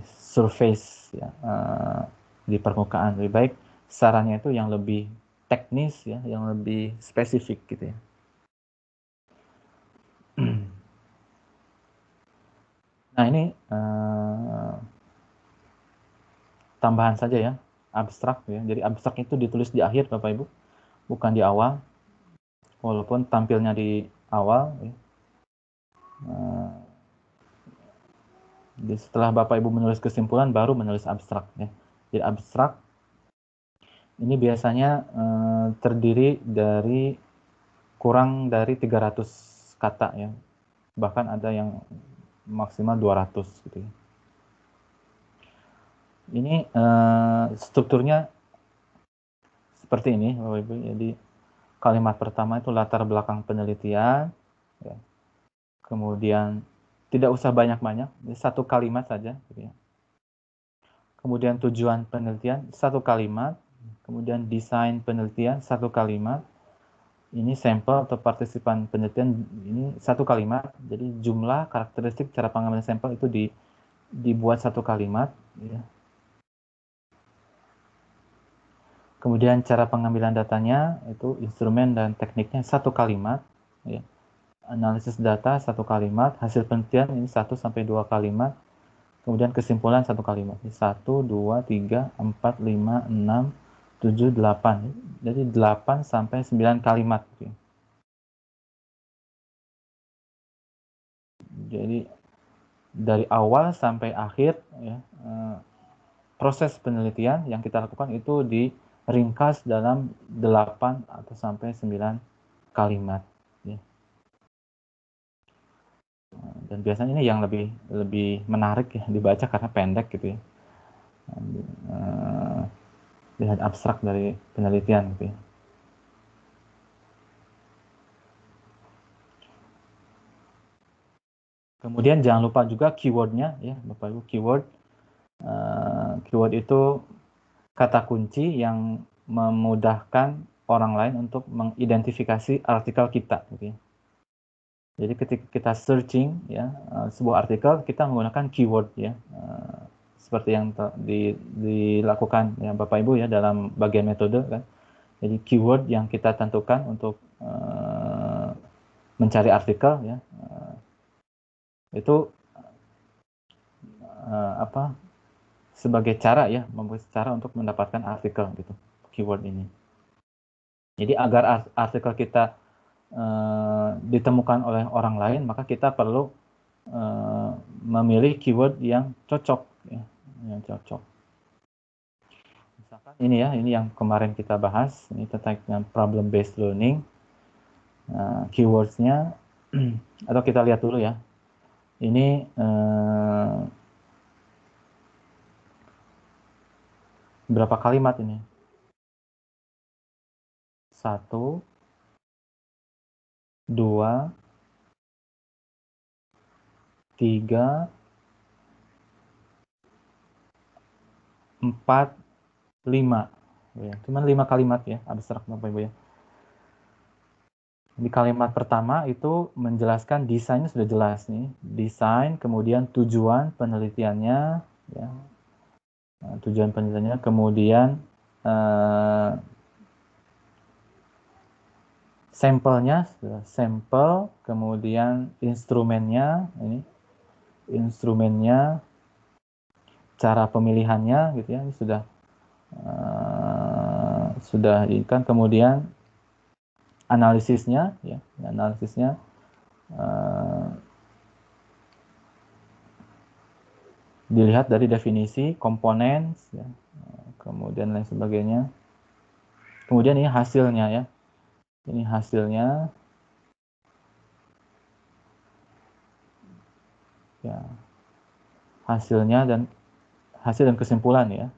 surface ya uh, di permukaan. Lebih baik sarannya itu yang lebih teknis ya, yang lebih spesifik gitu ya. Nah ini uh, tambahan saja ya abstrak ya. Jadi abstrak itu ditulis di akhir Bapak Ibu, bukan di awal. Walaupun tampilnya di awal ya. Nah, jadi setelah Bapak Ibu menulis kesimpulan baru menulis abstrak ya. Jadi abstrak ini biasanya eh, terdiri dari kurang dari 300 kata ya. Bahkan ada yang maksimal 200 gitu ya ini uh, strukturnya seperti ini Bapak Ibu. Jadi kalimat pertama itu latar belakang penelitian, ya. kemudian tidak usah banyak-banyak, satu kalimat saja. Gitu ya. Kemudian tujuan penelitian satu kalimat, kemudian desain penelitian satu kalimat, ini sampel atau partisipan penelitian ini satu kalimat jadi jumlah karakteristik cara pengambilan sampel itu di, dibuat satu kalimat ya. Kemudian cara pengambilan datanya itu instrumen dan tekniknya satu kalimat. Ya. Analisis data satu kalimat, hasil penelitian ini satu sampai dua kalimat, kemudian kesimpulan satu kalimat. Satu, dua, tiga, empat, lima, enam, tujuh, delapan. Jadi delapan sampai sembilan kalimat. Gitu ya. Jadi dari awal sampai akhir ya, eh, proses penelitian yang kita lakukan itu di ringkas dalam 8 atau sampai 9 kalimat ya. dan biasanya ini yang lebih lebih menarik ya dibaca karena pendek gitu ya eh, lihat abstrak dari penelitian gitu ya. Kemudian jangan lupa juga keywordnya ya Bapak Ibu keyword uh, keyword itu kata kunci yang memudahkan orang lain untuk mengidentifikasi artikel kita gitu ya. Jadi ketika kita searching ya eh, sebuah artikel kita menggunakan keyword ya eh, seperti yang di, dilakukan ya Bapak Ibu ya dalam bagian metode kan. Jadi keyword yang kita tentukan untuk uh, mencari artikel ya uh, itu uh, apa sebagai cara ya membuat cara untuk mendapatkan artikel gitu keyword ini jadi agar artikel kita uh, ditemukan oleh orang lain maka kita perlu uh, memilih keyword yang cocok ya, yang cocok misalkan ini ya ini yang kemarin kita bahas ini tentang problem based learning uh, keywordsnya atau kita lihat dulu ya ini eh, berapa kalimat ini? Satu, dua, tiga, empat, lima. Ya, cuman lima kalimat ya, abstrak Bapak Ibu ya. Di kalimat pertama itu menjelaskan desainnya sudah jelas nih, desain, kemudian tujuan penelitiannya, ya, Nah, tujuan penelitiannya kemudian uh, sampelnya sampel kemudian instrumennya ini instrumennya cara pemilihannya gitu ya ini sudah uh, sudah ikan kemudian analisisnya ya analisisnya eh, dilihat dari definisi komponen ya, kemudian lain sebagainya kemudian ini hasilnya ya ini hasilnya ya hasilnya dan hasil dan kesimpulan ya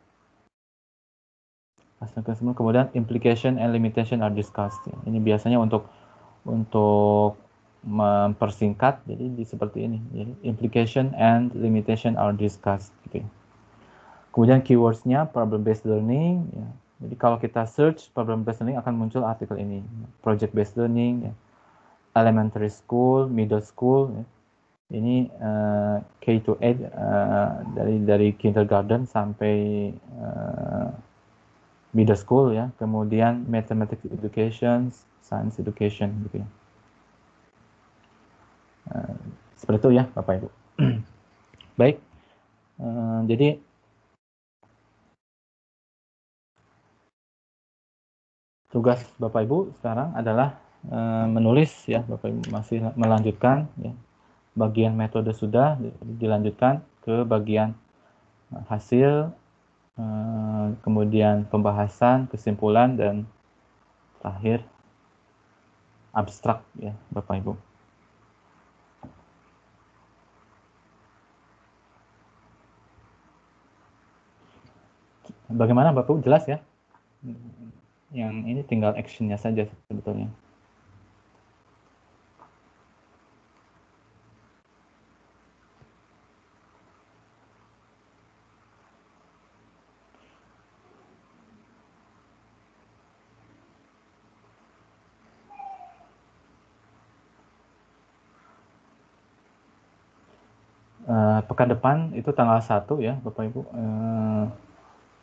hasil kesimpulan kemudian implication and limitation are discussed ya. ini biasanya untuk untuk mempersingkat jadi di seperti ini jadi implication and limitation are discussed gitu ya. kemudian keywordsnya problem based learning ya. jadi kalau kita search problem based learning akan muncul artikel ini project based learning ya. elementary school middle school ya. ini uh, K to 8 uh, eh, dari dari kindergarten sampai uh, middle school ya kemudian mathematics education science education gitu ya Eh, seperti itu ya Bapak Ibu. Baik, eh, jadi tugas Bapak Ibu sekarang adalah eh, menulis ya Bapak Ibu masih melanjutkan ya bagian metode sudah dilanjutkan ke bagian hasil kemudian pembahasan kesimpulan dan terakhir abstrak ya Bapak Ibu. Bagaimana Bapak jelas ya? Yang ini tinggal actionnya saja sebetulnya. Eh, pekan depan itu tanggal 1 ya Bapak Ibu. Eh,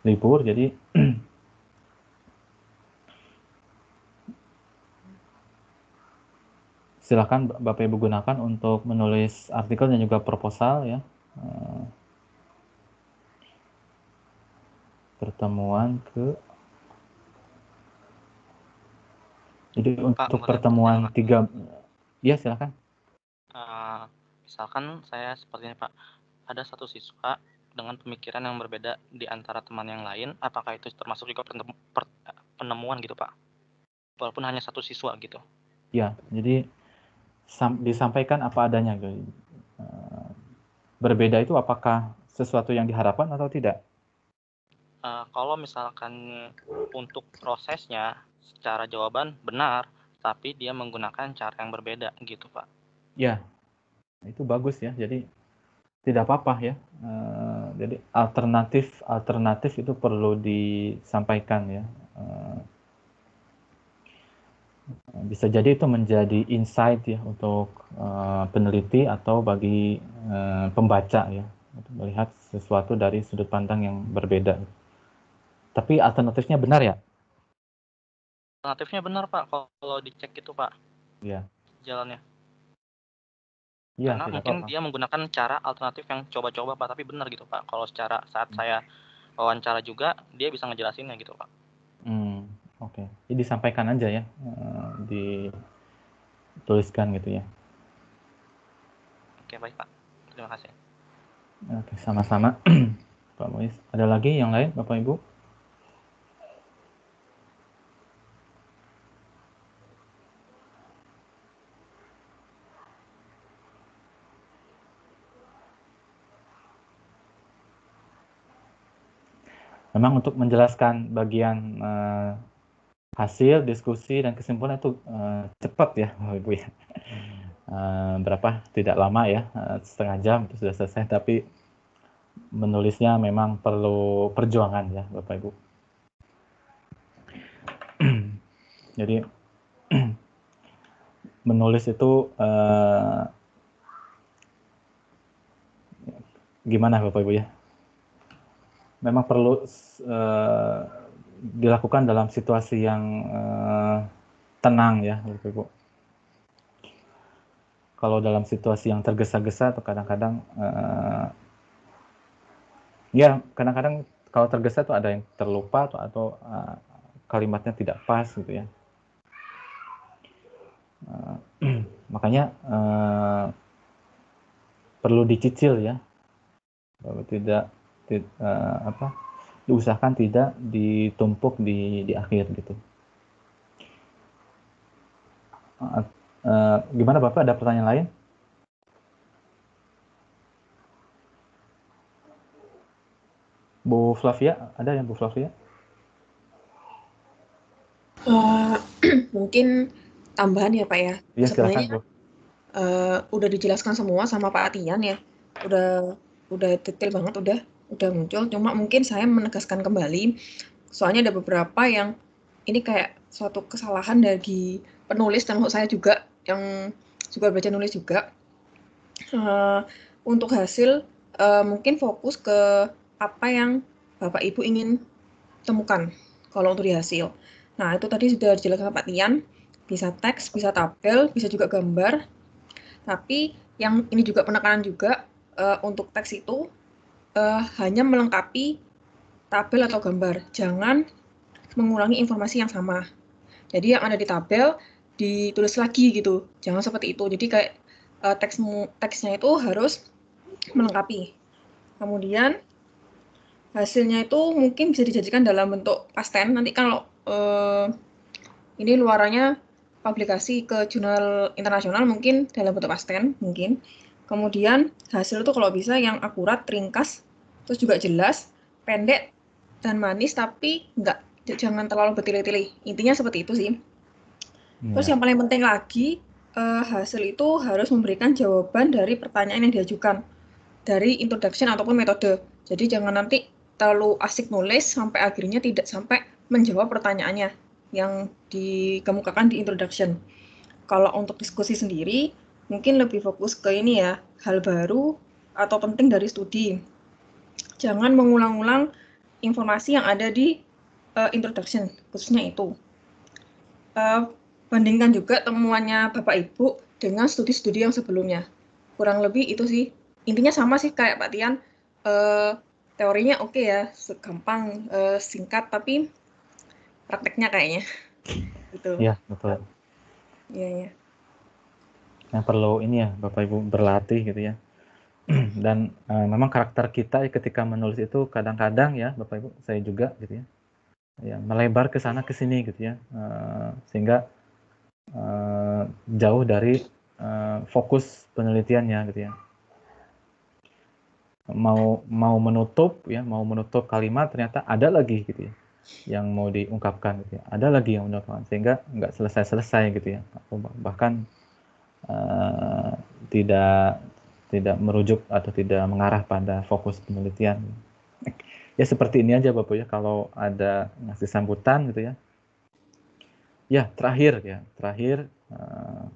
libur jadi silahkan Bapak Ibu gunakan untuk menulis artikel dan juga proposal ya eh, pertemuan ke jadi untuk pertemuan tiga ya silahkan
uh, eh, misalkan saya seperti ini Pak ada satu siswa dengan pemikiran yang berbeda di antara teman yang lain, apakah itu termasuk juga penemuan gitu Pak? Walaupun hanya satu siswa gitu.
Ya, jadi disampaikan apa adanya. Eh, berbeda itu apakah sesuatu yang diharapkan atau tidak?
Uh, kalau misalkan untuk prosesnya secara jawaban benar, tapi dia menggunakan cara yang berbeda gitu Pak.
Ya, itu bagus ya. Jadi tidak apa-apa ya. Uh, jadi alternatif alternatif itu perlu disampaikan ya. Uh, bisa jadi itu menjadi insight ya untuk uh, peneliti atau bagi uh, pembaca ya untuk melihat sesuatu dari sudut pandang yang berbeda. Tapi alternatifnya benar ya?
Alternatifnya benar pak kalau dicek itu pak. Iya. Jalannya.
Ya, karena iya, mungkin apa -apa.
dia menggunakan cara alternatif yang coba-coba pak tapi benar gitu pak kalau secara saat hmm. saya wawancara juga dia bisa ngejelasinnya gitu pak
hmm oke okay. jadi disampaikan aja ya eh, dituliskan gitu ya
oke baik pak terima kasih
oke sama-sama pak Mois ada lagi yang lain bapak ibu memang untuk menjelaskan bagian uh, hasil diskusi dan kesimpulan itu uh, cepat ya Bapak Ibu ya. Uh, berapa tidak lama ya uh, setengah jam itu sudah selesai tapi menulisnya memang perlu perjuangan ya Bapak Ibu. Jadi menulis itu uh, gimana Bapak Ibu ya? memang perlu uh, dilakukan dalam situasi yang uh, tenang ya Bapak Ibu. Kalau dalam situasi yang tergesa-gesa atau kadang-kadang uh, ya kadang-kadang kalau tergesa itu ada yang terlupa atau, atau uh, kalimatnya tidak pas gitu ya. Uh, makanya uh, perlu dicicil ya, kalau tidak uh, apa diusahakan tidak ditumpuk di di akhir gitu. Uh, uh, gimana Bapak ada pertanyaan lain? Bu Flavia, ada yang Bu Flavia?
Uh, mungkin tambahan ya Pak ya. ya Sebenarnya uh, udah dijelaskan semua sama Pak Atian ya. Udah udah detail banget udah udah muncul cuma mungkin saya menegaskan kembali soalnya ada beberapa yang ini kayak suatu kesalahan dari penulis termasuk saya juga yang juga baca nulis juga uh, untuk hasil uh, mungkin fokus ke apa yang bapak ibu ingin temukan kalau untuk di hasil nah itu tadi sudah dijelaskan Pak Tian bisa teks bisa tabel bisa juga gambar tapi yang ini juga penekanan juga uh, untuk teks itu uh, hanya melengkapi tabel atau gambar, jangan mengulangi informasi yang sama. Jadi yang ada di tabel ditulis lagi gitu, jangan seperti itu. Jadi kayak uh, eh, teks teksnya itu harus melengkapi. Kemudian hasilnya itu mungkin bisa dijadikan dalam bentuk pasten. Nanti kalau uh, ini luarannya publikasi ke jurnal internasional mungkin dalam bentuk pasten mungkin. Kemudian hasil itu kalau bisa yang akurat, ringkas, terus juga jelas, pendek, dan manis tapi enggak jangan terlalu bertele tile Intinya seperti itu sih. Ya. Terus yang paling penting lagi uh, hasil itu harus memberikan jawaban dari pertanyaan yang diajukan dari introduction ataupun metode. Jadi jangan nanti terlalu asik nulis sampai akhirnya tidak sampai menjawab pertanyaannya yang dikemukakan di introduction. Kalau untuk diskusi sendiri mungkin lebih fokus ke ini ya, hal baru atau penting dari studi jangan mengulang-ulang informasi yang ada di uh, introduction, khususnya itu. Uh, bandingkan juga temuannya Bapak Ibu dengan studi-studi yang sebelumnya. Kurang lebih itu sih, intinya sama sih kayak Pak Tian, uh, teorinya oke okay ya, gampang, uh, singkat, tapi prakteknya kayaknya. Gitu. Iya, betul. Iya, iya.
Nah, perlu ini ya, Bapak Ibu berlatih gitu ya. dan uh, memang karakter kita ketika menulis itu kadang-kadang ya Bapak Ibu saya juga gitu ya ya melebar ke sana ke sini gitu ya uh, sehingga uh, jauh dari uh, fokus penelitiannya gitu ya mau mau menutup ya mau menutup kalimat ternyata ada lagi gitu ya yang mau diungkapkan gitu ya ada lagi yang diungkapkan sehingga nggak selesai selesai gitu ya bahkan uh, tidak tidak merujuk atau tidak mengarah pada fokus penelitian. Ya seperti ini aja Bapak ya kalau ada ngasih sambutan gitu ya. Ya terakhir ya terakhir uh,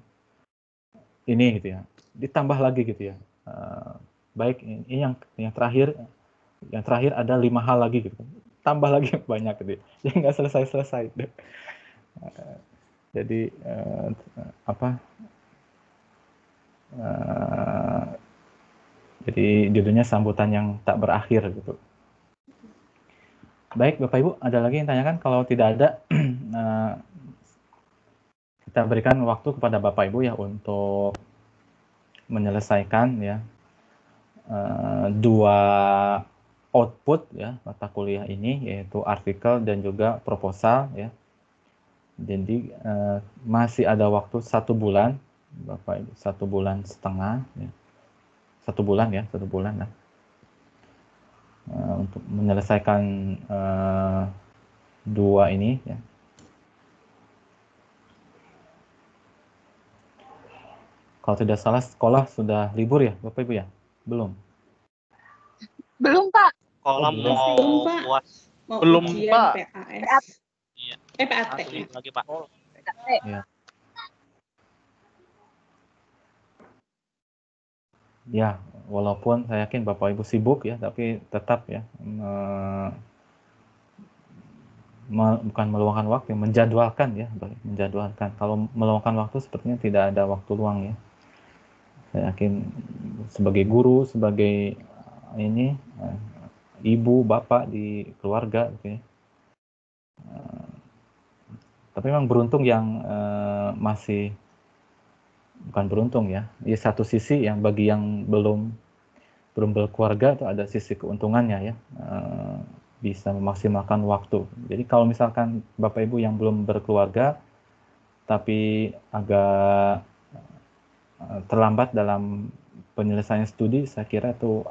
ini gitu ya ditambah lagi gitu ya uh, baik ini yang yang terakhir yang terakhir ada lima hal lagi gitu tambah lagi banyak gitu ya nggak selesai selesai gitu. eh, jadi uh, apa Eh, jadi judulnya sambutan yang tak berakhir gitu baik bapak ibu ada lagi yang tanyakan kalau tidak ada eh, kita berikan waktu kepada bapak ibu ya untuk menyelesaikan ya eh, dua output ya mata kuliah ini yaitu artikel dan juga proposal ya jadi masih ada waktu satu bulan Bapak Ibu satu bulan setengah ya. satu bulan ya satu bulan lah uh, untuk menyelesaikan uh, dua ini ya kalau tidak salah sekolah sudah libur ya Bapak Ibu ya belum
belum Pak kolam belum, mau belum Pak buat, belum
Pak
PAS. PAS.
Iya. Eh, PAT. Ya. Lagi, Pak. Oh.
Ya. ya walaupun saya yakin bapak ibu sibuk ya tapi tetap ya me, me, bukan meluangkan waktu menjadwalkan ya menjadwalkan kalau meluangkan waktu sepertinya tidak ada waktu luang ya saya yakin sebagai guru sebagai eh, ini eh, ibu bapak di keluarga gitu ya. tapi memang beruntung yang uh, masih bukan beruntung ya di satu sisi yang bagi yang belum belum berkeluarga itu ada sisi keuntungannya ya eh, bisa memaksimalkan waktu jadi kalau misalkan bapak ibu yang belum berkeluarga tapi agak eh, terlambat dalam penyelesaian studi saya kira itu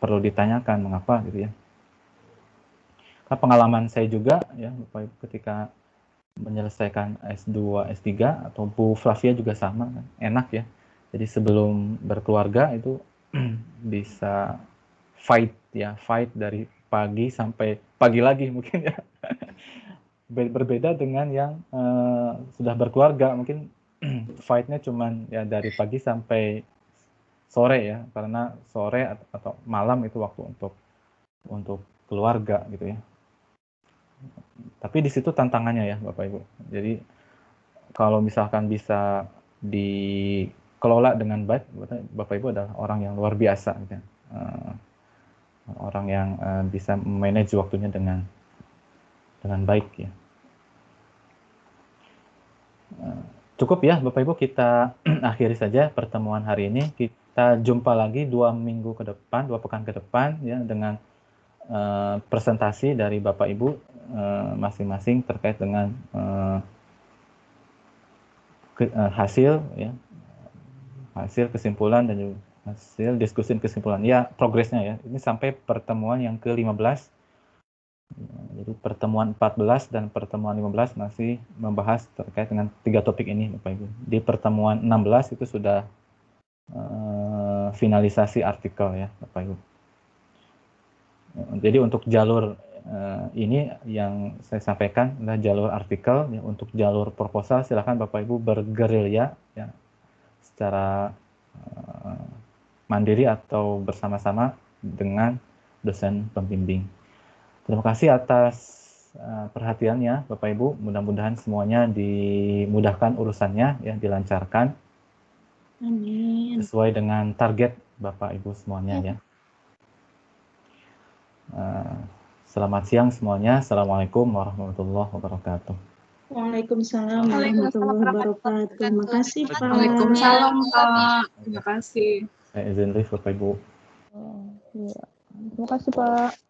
perlu ditanyakan mengapa gitu ya karena pengalaman saya juga ya bapak ibu ketika menyelesaikan S2, S3 atau Bu Flavia juga sama kan. Enak ya. Jadi sebelum berkeluarga itu bisa fight ya, fight dari pagi sampai pagi lagi mungkin ya. Berbeda dengan yang uh, sudah berkeluarga mungkin fightnya cuman ya dari pagi sampai sore ya karena sore atau malam itu waktu untuk untuk keluarga gitu ya tapi di situ tantangannya ya Bapak Ibu. Jadi kalau misalkan bisa dikelola dengan baik, Bapak Ibu adalah orang yang luar biasa. Gitu. Uh, orang yang uh, bisa manage waktunya dengan dengan baik ya. Uh, cukup ya Bapak Ibu kita akhiri saja pertemuan hari ini. Kita jumpa lagi dua minggu ke depan, dua pekan ke depan ya dengan uh, presentasi dari Bapak Ibu Eh, masing-masing terkait dengan eh, ke, eh, hasil ya hasil kesimpulan dan juga hasil diskusi kesimpulan ya progresnya ya ini sampai pertemuan yang ke-15 ya, jadi pertemuan 14 dan pertemuan 15 masih membahas terkait dengan tiga topik ini Bapak Ibu. Di pertemuan 16 itu sudah uh, finalisasi artikel ya Bapak Ibu. Ya, jadi untuk jalur uh, ini yang saya sampaikan adalah jalur artikel ya, untuk jalur proposal silahkan bapak ibu bergeril ya, ya secara uh, mandiri atau bersama-sama dengan dosen pembimbing terima kasih atas uh, perhatiannya bapak ibu mudah-mudahan semuanya dimudahkan urusannya ya dilancarkan Amin. sesuai dengan target bapak ibu semuanya ya, ya. Uh, Selamat siang semuanya. Assalamualaikum warahmatullahi wabarakatuh.
Waalaikumsalam warahmatullahi wabarakatuh. Terima kasih Pak. Waalaikumsalam Pak. Terima kasih.
Eh, izin lift Bapak Ibu.
Oh, iya. Terima kasih Pak.